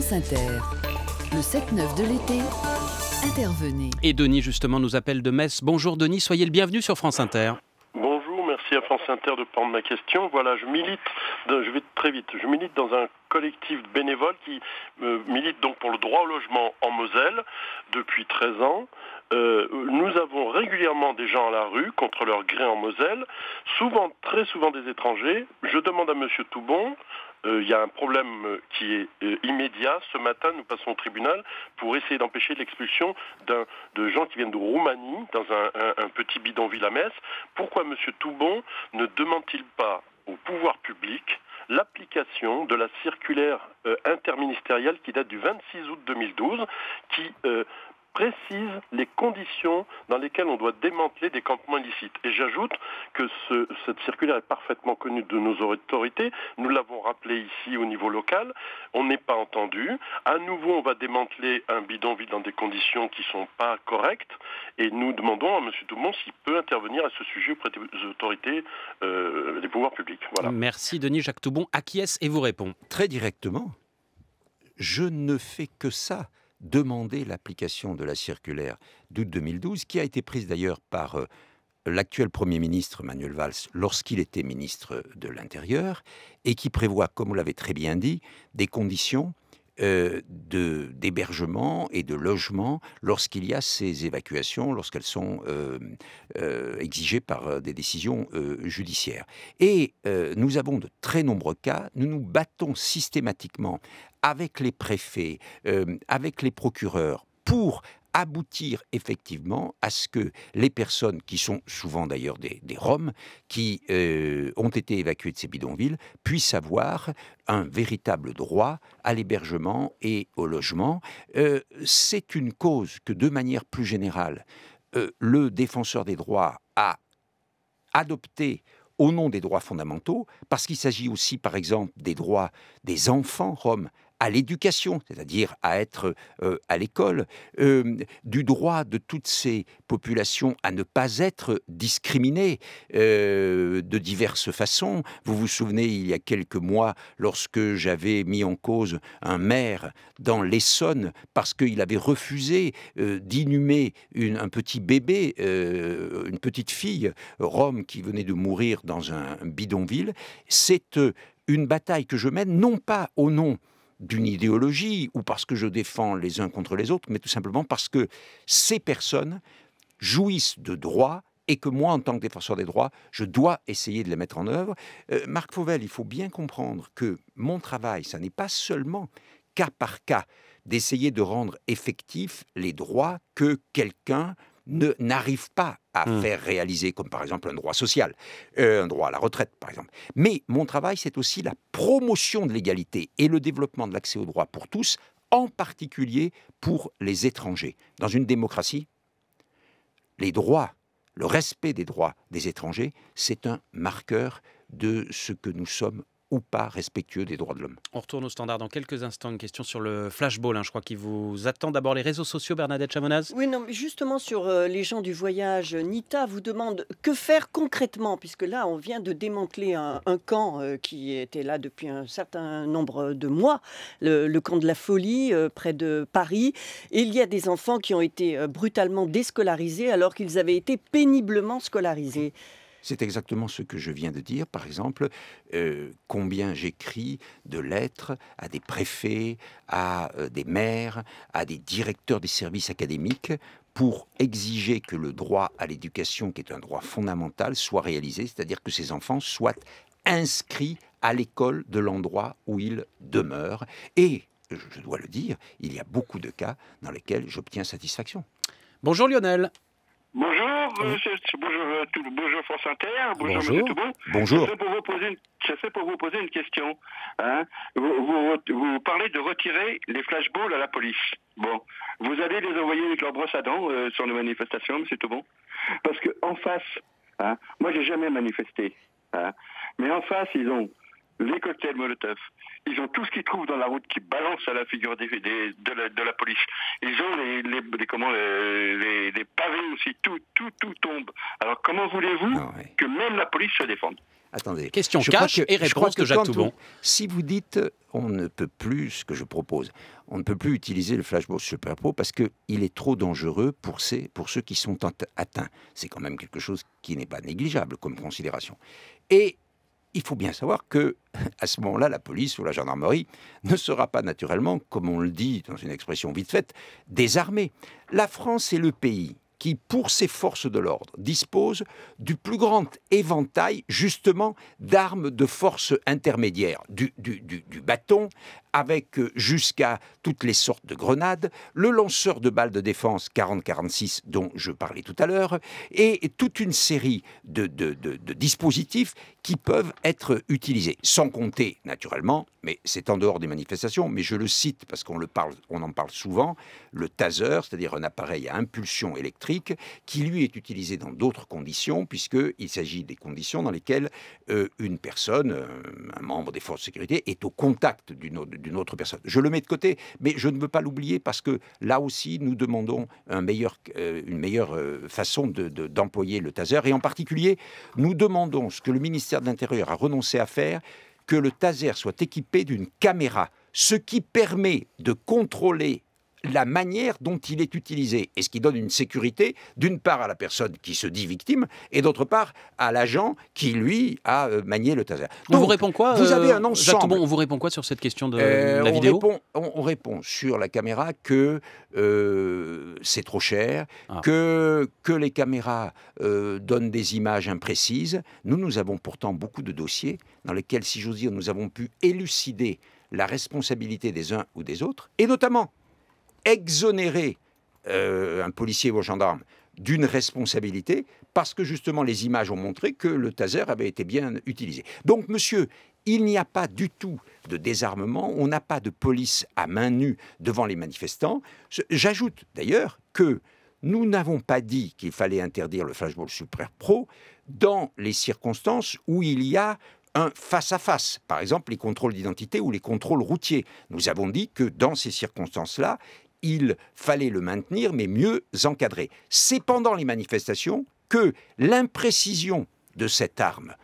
France Inter. Le 7-9 de l'été, intervenez. Et Denis, justement, nous appelle de Metz. Bonjour Denis, soyez le bienvenu sur France Inter. Bonjour, merci à France Inter de prendre ma question. Voilà, je milite, je vais très vite, je milite dans un collectif de bénévoles qui euh, milite donc pour le droit au logement en Moselle depuis 13 ans. Euh, nous avons régulièrement des gens à la rue contre leur gré en Moselle, souvent, très souvent des étrangers. Je demande à M. Toubon, il euh, y a un problème euh, qui est euh, immédiat. Ce matin, nous passons au tribunal pour essayer d'empêcher l'expulsion de gens qui viennent de Roumanie, dans un, petit bidonville à Metz. Pourquoi M. Toubon ne demande-t-il pas au pouvoir public l'application de la circulaire interministérielle qui date du 26 août 2012, qui précise les conditions dans lesquelles on doit démanteler des campements illicites. Et j'ajoute que cette circulaire est parfaitement connue de nos autorités. Nous l'avons rappelé ici au niveau local. On n'est pas entendu. À nouveau, on va démanteler un bidon vide dans des conditions qui ne sont pas correctes. Et nous demandons à M. Toubon s'il peut intervenir à ce sujet auprès des autorités, euh, des pouvoirs publics. Voilà. Merci Denis Jacques Toubon. Acquiesce et vous répond. Très directement, je ne fais que ça demander l'application de la circulaire d'août 2012, qui a été prise d'ailleurs par euh, l'actuel Premier ministre Manuel Valls lorsqu'il était ministre de l'Intérieur, et qui prévoit, comme vous l'avez très bien dit, des conditions euh, de d'hébergement et de logement lorsqu'il y a ces évacuations, lorsqu'elles sont euh, euh, exigées par des décisions judiciaires. Et nous avons de très nombreux cas, nous nous battons systématiquement avec les préfets, avec les procureurs pour aboutir effectivement à ce que les personnes qui sont souvent d'ailleurs des, Roms, qui euh, ont été évacuées de ces bidonvilles, puissent avoir un véritable droit à l'hébergement et au logement. Euh, c'est une cause que de manière plus générale, euh, le défenseur des droits a adoptée au nom des droits fondamentaux, parce qu'il s'agit aussi, par exemple, des droits des enfants roms à l'éducation, c'est-à-dire à être euh, à l'école, euh, du droit de toutes ces populations à ne pas être discriminées euh, de diverses façons. Vous vous souvenez, il y a quelques mois, lorsque j'avais mis en cause un maire dans l'Essonne parce qu'il avait refusé d'inhumer un petit bébé, une petite fille, Rome, qui venait de mourir dans un bidonville, c'est une bataille que je mène non pas au nom d'une idéologie ou parce que je défends les uns contre les autres, mais tout simplement parce que ces personnes jouissent de droits et que moi, en tant que défenseur des droits, je dois essayer de les mettre en œuvre. Euh, Marc Fauvel, il faut bien comprendre que mon travail, ça n'est pas seulement cas par cas d'essayer de rendre effectifs les droits que quelqu'un ne n'arrive pas à hmm. faire réaliser, comme par exemple un droit social, euh, un droit à la retraite, par exemple. Mais mon travail, c'est aussi la promotion de l'égalité et le développement de l'accès aux droits pour tous, en particulier pour les étrangers. Dans une démocratie, les droits, le respect des droits des étrangers, c'est un marqueur de ce que nous sommes ou pas respectueux des droits de l'homme. On retourne au standard dans quelques instants. Une question sur le flashball, hein, je crois, qui vous attend. D'abord les réseaux sociaux, Bernadette Chamonaz. Oui, non, justement sur euh, les gens du voyage, euh, Nita vous demande que faire concrètement, puisque là, on vient de démanteler un, camp euh, qui était là depuis un certain nombre de mois, le, camp de la folie près de Paris. Et il y a des enfants qui ont été brutalement déscolarisés alors qu'ils avaient été péniblement scolarisés. C'est exactement ce que je viens de dire, par exemple, euh, combien j'écris de lettres à des préfets, à euh, des maires, à des directeurs des services académiques pour exiger que le droit à l'éducation, qui est un droit fondamental, soit réalisé, c'est-à-dire que ces enfants soient inscrits à l'école de l'endroit où ils demeurent. Et, je dois le dire, il y a beaucoup de cas dans lesquels j'obtiens satisfaction. Bonjour Lionel. Bonjour, bonjour, euh, bonjour France Inter, bonjour, M. Monsieur Bonjour. Je pour vous poser une, pour vous poser une question. Hein. Vous, vous, parlez de retirer les flashballs à la police. Bon, vous allez les envoyer avec leur brosse à dents euh, sur les manifestations, tout bon. Parce que en face, hein, moi j'ai jamais manifesté, hein. mais en face ils ont les cocktails Molotov. Ils ont tout ce qu'ils trouvent dans la route qui balance à la figure de, la, police. Ils ont euh, les, les, pavés aussi, tout, tout, tout tombe. Alors comment voulez-vous ah que même la police se défende Attendez. Question je que, et réponse que Jacques Toubon. Si vous dites euh, on ne peut plus, ce que je propose, on ne peut plus utiliser le flashball super pro parce qu'il est trop dangereux pour, ces, pour ceux qui sont atteints. C'est quand même quelque chose qui n'est pas négligeable comme considération. Et il faut bien savoir que, à ce moment-là, la police ou la gendarmerie ne sera pas naturellement, comme on le dit dans une expression vite faite, désarmée. La France est le pays qui, pour ses forces de l'ordre, dispose du plus grand éventail, justement, d'armes de force intermédiaire, du, du bâton avec euh, jusqu'à toutes les sortes de grenades, le lanceur de balles de défense 40-46 dont je parlais tout à l'heure, et toute une série de, dispositifs qui peuvent être utilisés, sans compter naturellement, mais c'est en dehors des manifestations, mais je le cite parce qu'on le parle, on en parle souvent, le taser, c'est-à-dire un appareil à impulsion électrique qui lui est utilisé dans d'autres conditions puisqu'il s'agit des conditions dans lesquelles euh, une personne, euh, un membre des forces de sécurité, est au contact d'une d'une autre personne. Je le mets de côté, mais je ne veux pas l'oublier parce que là aussi, nous demandons euh, une meilleure euh, façon d'employer le taser. Et en particulier, nous demandons ce que le ministère de l'Intérieur a renoncé à faire, que le taser soit équipé d'une caméra, ce qui permet de contrôler la manière dont il est utilisé et ce qui donne une sécurité d'une part à la personne qui se dit victime et d'autre part à l'agent qui lui a euh, manié le taser. Donc, vous répond quoi Vous avez euh, un ensemble. Bon, on vous répond quoi sur cette question de euh, la vidéo on, répond sur la caméra que c'est trop cher, ah. que que les caméras donnent des images imprécises. Nous nous avons pourtant beaucoup de dossiers dans lesquels, si j'ose dire, nous avons pu élucider la responsabilité des uns ou des autres, et notamment exonérer euh, un policier ou un gendarme d'une responsabilité parce que justement les images ont montré que le taser avait été bien utilisé. Donc monsieur, il n'y a pas du tout de désarmement, on n'a pas de police à main nue devant les manifestants. J'ajoute d'ailleurs que nous n'avons pas dit qu'il fallait interdire le flashball super pro dans les circonstances où il y a un face à -face. par exemple les contrôles d'identité ou les contrôles routiers. Nous avons dit que dans ces circonstances-là, il fallait le maintenir, mais mieux encadrer. C'est pendant les manifestations que l'imprécision de cette arme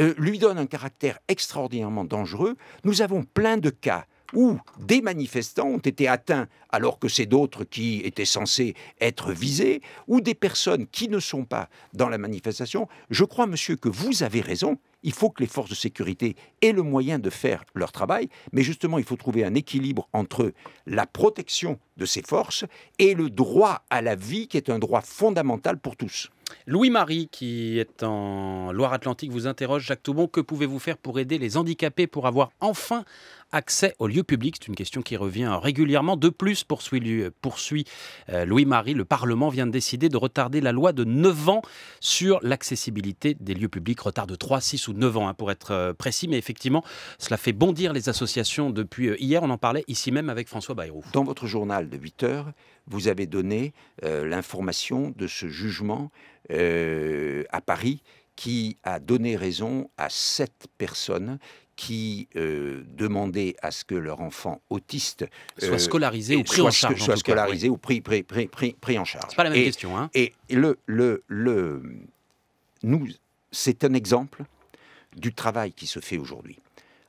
euh, lui donne un caractère extraordinairement dangereux. Nous avons plein de cas où des manifestants ont été atteints alors que c'est d'autres qui étaient censés être visés, ou des personnes qui ne sont pas dans la manifestation. Je crois, monsieur, que vous avez raison il faut que les forces de sécurité aient le moyen de faire leur travail, mais justement, il faut trouver un équilibre entre la protection de ces forces et le droit à la vie, qui est un droit fondamental pour tous. Louis-Marie, qui est en Loire-Atlantique, vous interroge, Jacques Toubon, que pouvez-vous faire pour aider les handicapés pour avoir enfin accès aux lieux publics C'est une question qui revient régulièrement. De plus, poursuit, euh, Louis-Marie, le Parlement vient de décider de retarder la loi de 9 ans sur l'accessibilité des lieux publics. Retard de 3, 6 ou 9 ans, hein, pour être euh, précis. Mais effectivement, cela fait bondir les associations depuis euh, hier. On en parlait ici même avec François Bayrou. Dans votre journal de 8 heures, vous avez donné l'information de ce jugement à Paris qui a donné raison à sept personnes qui euh, demandaient à ce que leur enfant autiste soit euh, scolarisé ou pris en charge, soit n'est scolarisé ou pris, pris, pris, en charge. pas la même question, hein Et le, le, le, nous, c'est un exemple du travail qui se fait aujourd'hui.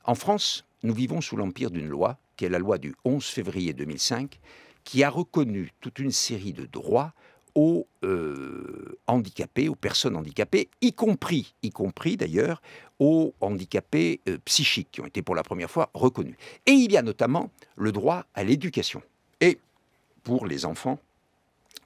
En France, nous vivons sous l'empire d'une loi qui est la loi du 11 février 2005, qui a reconnu toute une série de droits aux euh, handicapés, aux personnes handicapées, y compris, y compris d'ailleurs, aux handicapés euh, psychiques qui ont été pour la première fois reconnus. Et il y a notamment le droit à l'éducation. Et pour les enfants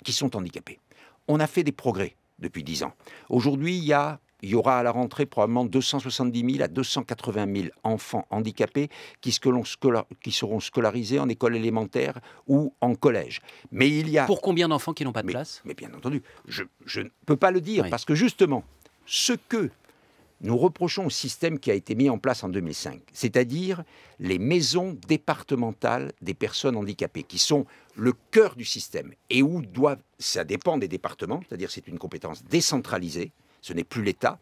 qui sont handicapés. On a fait des progrès depuis dix ans. Aujourd'hui, il y a il y aura à la rentrée probablement 270 000 à 280 000 enfants handicapés qui, seront scolarisés en école élémentaire ou en collège. Mais il y a... Pour combien d'enfants qui n'ont pas de place Mais bien entendu, je, ne peux pas le dire, parce que justement, ce que nous reprochons au système qui a été mis en place en 2005, c'est-à-dire les maisons départementales des personnes handicapées, qui sont le cœur du système et où doivent, ça dépend des départements, c'est-à-dire c'est une compétence décentralisée, ce n'est plus l'État.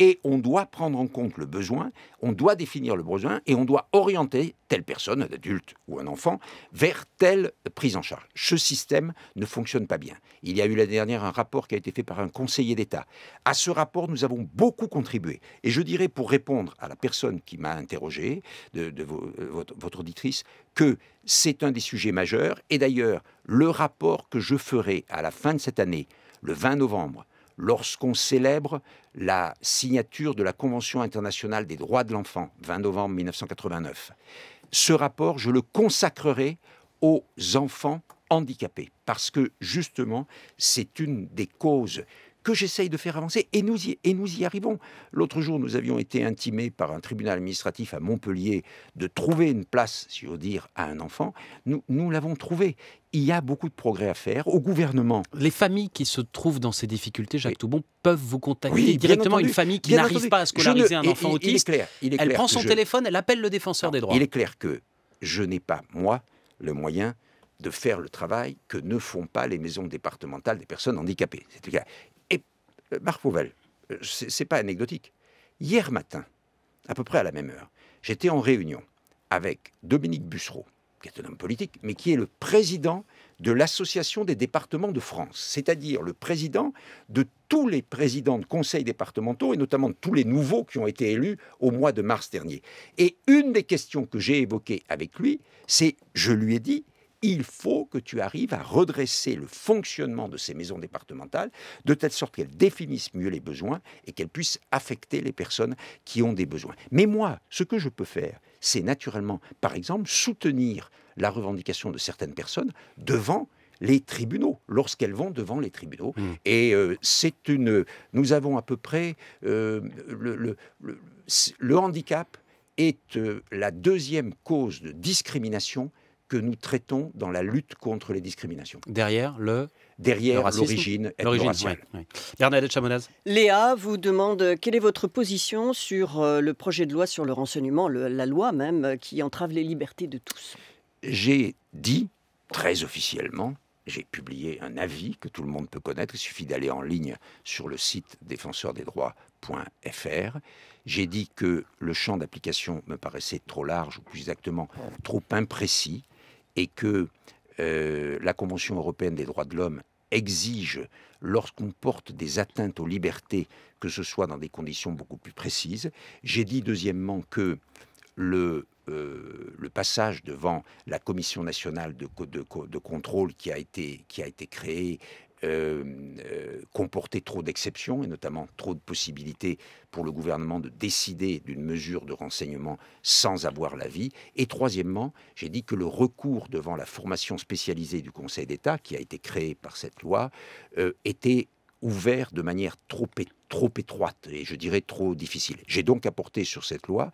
Et on doit prendre en compte le besoin, on doit définir le besoin et on doit orienter telle personne, un adulte ou un enfant, vers telle prise en charge. Ce système ne fonctionne pas bien. Il y a eu l'année dernière un rapport qui a été fait par un conseiller d'État. À ce rapport, nous avons beaucoup contribué. Et je dirais, pour répondre à la personne qui m'a interrogé, de, euh, votre auditrice, que c'est un des sujets majeurs. Et d'ailleurs, le rapport que je ferai à la fin de cette année, le 20 novembre, lorsqu'on célèbre la signature de la Convention internationale des droits de l'enfant, 20 novembre 1989. Ce rapport, je le consacrerai aux enfants handicapés, parce que justement, c'est une des causes que j'essaye de faire avancer et nous y, et nous y arrivons. L'autre jour, nous avions été intimés par un tribunal administratif à Montpellier de trouver une place, si veut dire, à un enfant. Nous, nous l'avons trouvé. Il y a beaucoup de progrès à faire au gouvernement. Les familles qui se trouvent dans ces difficultés, Jacques Toubon, peuvent vous contacter directement. une famille qui n'arrive pas à scolariser un enfant autiste, il est clair, elle prend son téléphone, elle appelle le défenseur des ah, droits. Il est clair que je n'ai pas, moi, le moyen de faire le travail que ne font pas les maisons départementales des personnes handicapées. Euh, Marc Pouvel, euh, c'est pas anecdotique. Hier matin, à peu près à la même heure, j'étais en réunion avec Dominique Bussereau, qui est un homme politique, mais qui est le président de l'Association des départements de France, c'est-à-dire le président de tous les présidents de conseils départementaux, et notamment de tous les nouveaux qui ont été élus au mois de mars dernier. Et une des questions que j'ai évoquées avec lui, c'est, je lui ai dit, il faut que tu arrives à redresser le fonctionnement de ces maisons départementales de telle sorte qu'elles définissent mieux les besoins et qu'elles puissent affecter les personnes qui ont des besoins. Mais moi, ce que je peux faire, c'est naturellement, par exemple, soutenir la revendication de certaines personnes devant les tribunaux, lorsqu'elles vont devant les tribunaux. Mmh. Et euh, c'est une. Nous avons à peu près. Euh, le, handicap est euh, la deuxième cause de discrimination que nous traitons dans la lutte contre les discriminations. Derrière le Derrière l'origine ethnique. l'origine. oui. Bernadette Chamonaz. Léa vous demande euh, quelle est votre position sur euh, le projet de loi sur le renseignement, la loi même euh, qui entrave les libertés de tous. J'ai dit très officiellement j'ai publié un avis que tout le monde peut connaître. Il suffit d'aller en ligne sur le site défenseurdesdroits.fr. J'ai dit que le champ d'application me paraissait trop large, ou plus exactement trop imprécis, et que euh, la Convention européenne des droits de l'homme exige, lorsqu'on porte des atteintes aux libertés, que ce soit dans des conditions beaucoup plus précises. J'ai dit deuxièmement que le, euh, passage devant la Commission nationale de, contrôle qui a été, qui a été créée euh, euh, comporter trop d'exceptions et notamment trop de possibilités pour le gouvernement de décider d'une mesure de renseignement sans avoir l'avis. Et troisièmement, j'ai dit que le recours devant la formation spécialisée du Conseil d'État, qui a été créée par cette loi, euh, était ouvert de manière trop, trop étroite et je dirais trop difficile. J'ai donc apporté sur cette loi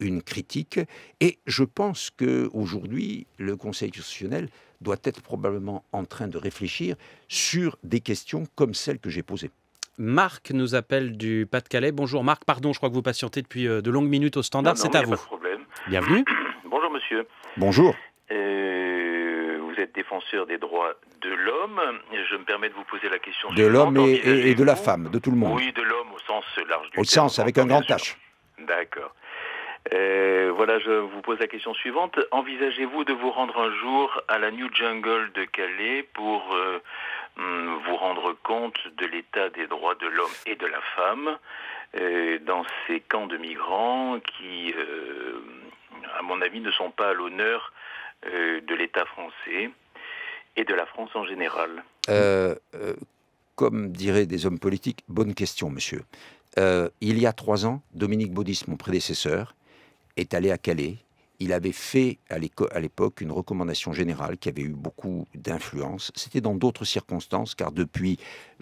une critique et je pense que aujourd'hui le Conseil constitutionnel doit être probablement en train de réfléchir sur des questions comme celles que j'ai posées. Marc nous appelle du Pas-de-Calais. Bonjour Marc, pardon, je crois que vous patientez depuis euh, de longues minutes au standard, c'est à vous. Pas de problème. Bienvenue. Bonjour monsieur. Bonjour. Euh, vous êtes défenseur des droits de l'homme. Je me permets de vous poser la question. De l'homme et, de la femme, de tout le monde. Oui, de l'homme au sens large du Au sens, avec un grand H. D'accord. Euh, voilà, je vous pose la question suivante. Envisagez-vous de vous rendre un jour à la New Jungle de Calais pour euh, hum, vous rendre compte de l'état des droits de l'homme et de la femme euh, dans ces camps de migrants qui, à mon avis, ne sont pas à l'honneur de l'État français et de la France en général Comme diraient des hommes politiques, bonne question, monsieur. il y a trois ans, Dominique Baudis, mon prédécesseur, est allé à Calais. Il avait fait à l'époque une recommandation générale qui avait eu beaucoup d'influence. C'était dans d'autres circonstances, car depuis,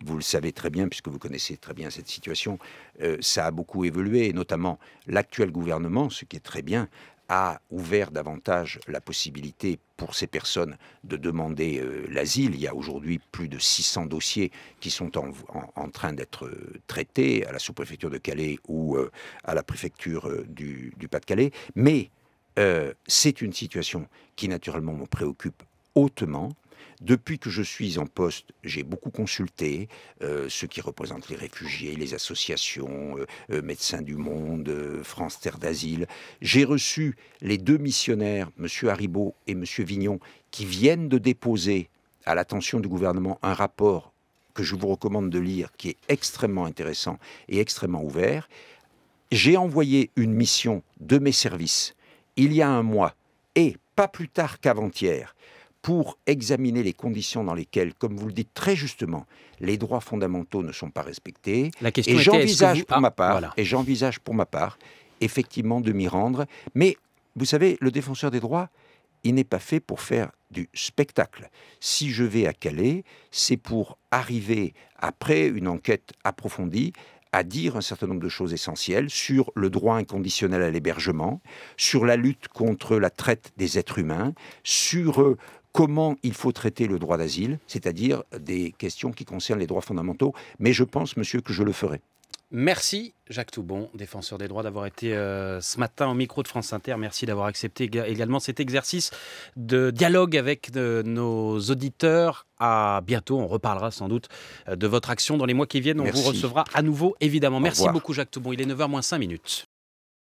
vous le savez très bien, puisque vous connaissez très bien cette situation, euh, ça a beaucoup évolué, et notamment l'actuel gouvernement, ce qui est très bien, a ouvert davantage la possibilité pour ces personnes de demander euh, l'asile. Il y a aujourd'hui plus de 600 dossiers qui sont en, train d'être euh, traités à la sous-préfecture de Calais ou euh, à la préfecture du, du Pas-de-Calais. Mais c'est une situation qui naturellement me préoccupe hautement depuis que je suis en poste, j'ai beaucoup consulté euh, ceux qui représentent les réfugiés, les associations, euh, euh, Médecins du Monde, France Terre d'Asile. J'ai reçu les deux missionnaires, M. Haribaud et M. Vignon, qui viennent de déposer à l'attention du gouvernement un rapport que je vous recommande de lire, qui est extrêmement intéressant et extrêmement ouvert. J'ai envoyé une mission de mes services il y a un mois et pas plus tard qu'avant-hier pour examiner les conditions dans lesquelles, comme vous le dites très justement, les droits fondamentaux ne sont pas respectés. et j'envisage ma ah, et j'envisage pour ma part, effectivement, de m'y rendre. Mais vous savez, le défenseur des droits, il n'est pas fait pour faire du spectacle. Si je vais à Calais, c'est pour arriver, après une enquête approfondie, à dire un certain nombre de choses essentielles sur le droit inconditionnel à l'hébergement, sur la lutte contre la traite des êtres humains, sur euh, comment il faut traiter le droit d'asile, c'est-à-dire des questions qui concernent les droits fondamentaux. Mais je pense, monsieur, que je le ferai. Merci Jacques Toubon, défenseur des droits, d'avoir été euh, ce matin au micro de France Inter. Merci d'avoir accepté également cet exercice de dialogue avec euh, nos auditeurs. À bientôt, on reparlera sans doute euh, de votre action dans les mois qui viennent. On vous recevra à nouveau, évidemment. Merci beaucoup Jacques Toubon. Il est 9h moins 5 minutes.